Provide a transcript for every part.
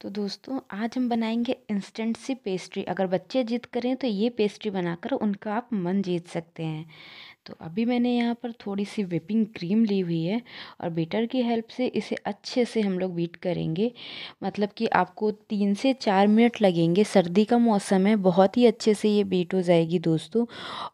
तो दोस्तों आज हम बनाएंगे इंस्टेंट सी पेस्ट्री अगर बच्चे जीत करें तो ये पेस्ट्री बनाकर उनका आप मन जीत सकते हैं तो अभी मैंने यहाँ पर थोड़ी सी विपिंग क्रीम ली हुई है और बीटर की हेल्प से इसे अच्छे से हम लोग बीट करेंगे मतलब कि आपको तीन से चार मिनट लगेंगे सर्दी का मौसम है बहुत ही अच्छे से ये बीट हो जाएगी दोस्तों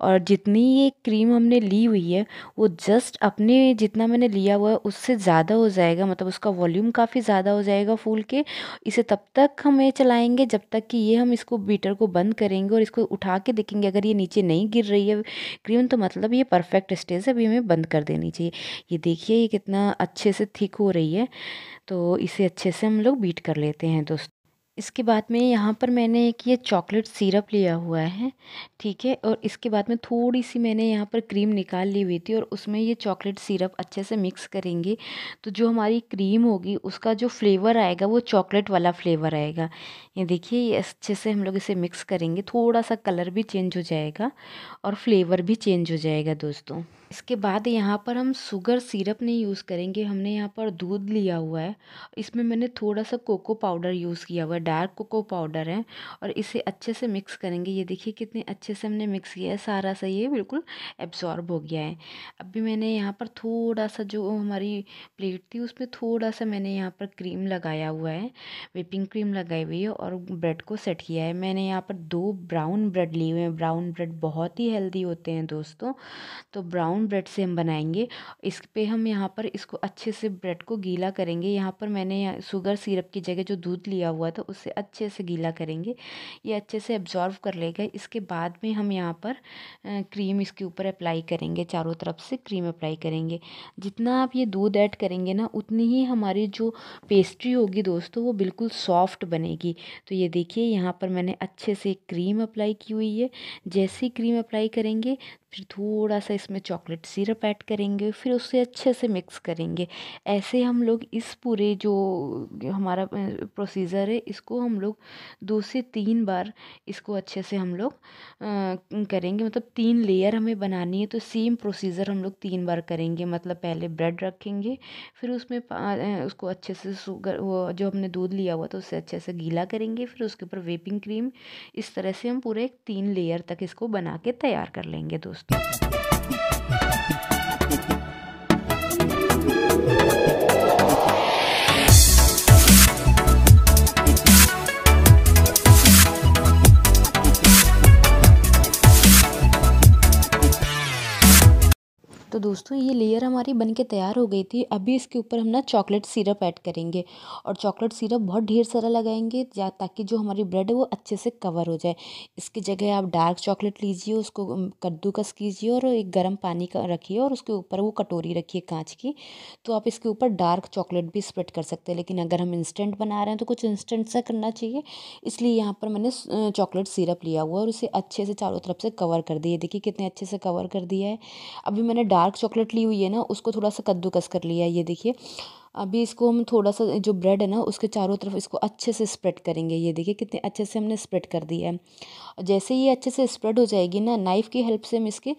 और जितनी ये क्रीम हमने ली हुई है वो जस्ट अपने जितना मैंने लिया हुआ है उससे ज़्यादा हो जाएगा मतलब उसका वॉल्यूम काफ़ी ज़्यादा हो जाएगा फूल के इसे तब तक हम ये चलाएँगे जब तक कि ये हम इसको बीटर को बंद करेंगे और इसको उठा के देखेंगे अगर ये नीचे नहीं गिर रही है क्रीम तो मतलब ये ये परफेक्ट स्टेज अभी हमें बंद कर देनी चाहिए ये देखिए ये कितना अच्छे से थिक हो रही है तो इसे अच्छे से हम लोग बीट कर लेते हैं दोस्तों इसके बाद में यहाँ पर मैंने एक ये चॉकलेट सिरप लिया हुआ है ठीक है और इसके बाद में थोड़ी सी मैंने यहाँ पर क्रीम निकाल ली हुई थी और उसमें ये चॉकलेट सिरप अच्छे से मिक्स करेंगे तो जो हमारी क्रीम होगी उसका जो फ्लेवर आएगा वो चॉकलेट वाला फ्लेवर आएगा ये देखिए ये अच्छे से हम लोग इसे मिक्स करेंगे थोड़ा सा कलर भी चेंज हो जाएगा और फ्लेवर भी चेंज हो जाएगा दोस्तों इसके बाद यहाँ पर हम शुगर सिरप नहीं यूज़ करेंगे हमने यहाँ पर दूध लिया हुआ है इसमें मैंने थोड़ा सा कोको पाउडर यूज़ किया हुआ है डार्क कोको पाउडर है और इसे अच्छे से मिक्स करेंगे ये देखिए कितने अच्छे से हमने मिक्स किया है सारा सा ये बिल्कुल एब्जॉर्ब हो गया है अभी मैंने यहाँ पर थोड़ा सा जो हमारी प्लेट थी उसमें थोड़ा सा मैंने यहाँ पर क्रीम लगाया हुआ है विपिंग क्रीम लगाई हुई है और ब्रेड को सेट किया है मैंने यहाँ पर दो ब्राउन ब्रेड लिए हुए हैं ब्राउन ब्रेड बहुत ही हेल्दी होते हैं दोस्तों तो ब्राउन ब्रेड से हम बनाएंगे इस पर हम यहाँ पर इसको अच्छे से ब्रेड को गीला करेंगे यहाँ पर मैंने शुगर सिरप की जगह जो दूध लिया हुआ था उसे अच्छे से गीला करेंगे ये अच्छे से एब्जॉर्व कर लेगा इसके बाद में हम यहाँ पर क्रीम इसके ऊपर अप्लाई करेंगे चारों तरफ से क्रीम अप्लाई करेंगे जितना आप ये दूध ऐड करेंगे ना उतनी ही हमारी जो पेस्ट्री होगी दोस्तों वो बिल्कुल सॉफ्ट बनेगी तो ये देखिए यहाँ पर मैंने अच्छे से क्रीम अप्लाई की हुई है जैसे क्रीम अप्लाई करेंगे फिर थोड़ा सा इसमें चॉकलेट सिरप ऐड करेंगे फिर उसे अच्छे से मिक्स करेंगे ऐसे हम लोग इस पूरे जो हमारा प्रोसीज़र है इसको हम लोग दो से तीन बार इसको अच्छे से हम लोग करेंगे मतलब तीन लेयर हमें बनानी है तो सेम प्रोसीज़र हम लोग तीन बार करेंगे मतलब पहले ब्रेड रखेंगे फिर उसमें उसको अच्छे से शुगर वो जो हमने दूध लिया हुआ था उससे अच्छे से गीला करेंगे फिर उसके ऊपर वेपिंग क्रीम इस तरह से हम पूरे तीन लेयर तक इसको बना के तैयार कर लेंगे दोस्तों podcast. तो दोस्तों ये लेयर हमारी बन के तैयार हो गई थी अभी इसके ऊपर हम ना चॉकलेट सिरप ऐड करेंगे और चॉकलेट सिरप बहुत ढेर सारा लगाएंगे या ताकि जो हमारी ब्रेड है वो अच्छे से कवर हो जाए इसकी जगह आप डार्क चॉकलेट लीजिए उसको कद्दूकस कीजिए और एक गर्म पानी का रखिए और उसके ऊपर वो कटोरी रखिए कांच की तो आप इसके ऊपर डार्क चॉकलेट भी स्प्रेड कर सकते हैं लेकिन अगर हम इंस्टेंट बना रहे हैं तो कुछ इंस्टेंट सा करना चाहिए इसलिए यहाँ पर मैंने चॉकलेट सिरप लिया हुआ और उसे अच्छे से चारों तरफ से कवर कर दिया देखिए कितने अच्छे से कवर कर दिया है अभी मैंने डार्क डार्क चॉकलेट ली हुई है ना उसको थोड़ा सा कद्दूकस कर लिया ये देखिए अभी इसको हम थोड़ा सा जो ब्रेड है ना उसके चारों तरफ इसको अच्छे से स्प्रेड करेंगे ये देखिए कितने अच्छे से हमने स्प्रेड कर दिया है और जैसे ये अच्छे से स्प्रेड हो जाएगी ना नाइफ़ की हेल्प से हम इसके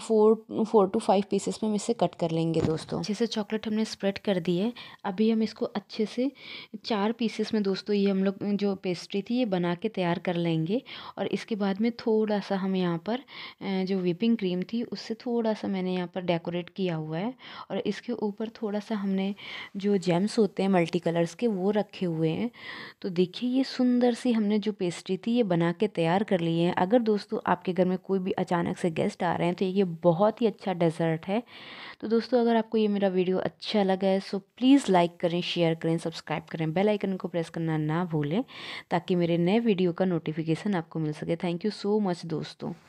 four four to five pieces में हम इसे कट कर लेंगे दोस्तों अच्छे से चॉकलेट हमने स्प्रेड कर दी है अभी हम इसको अच्छे से चार पीसेस में दोस्तों ये हम लोग जो पेस्ट्री थी ये बना के तैयार कर लेंगे और इसके बाद में थोड़ा सा हम यहाँ पर जो व्हीपिंग क्रीम थी उससे थोड़ा सा मैंने यहाँ पर डेकोरेट किया हुआ है और इसके ऊपर थोड़ा सा हमने जो जेम्स होते हैं मल्टी कलर्स के वो रखे हुए हैं तो देखिए ये सुंदर सी हमने जो पेस्ट्री थी ये बना के तैयार कर ली है अगर दोस्तों आपके घर में कोई भी अचानक से गेस्ट आ रहे हैं तो ये बहुत ही अच्छा डेजर्ट है तो दोस्तों अगर आपको ये मेरा वीडियो अच्छा लगा है सो प्लीज़ लाइक करें शेयर करें सब्सक्राइब करें बेल आइकन को प्रेस करना ना भूलें ताकि मेरे नए वीडियो का नोटिफिकेशन आपको मिल सके थैंक यू सो मच दोस्तों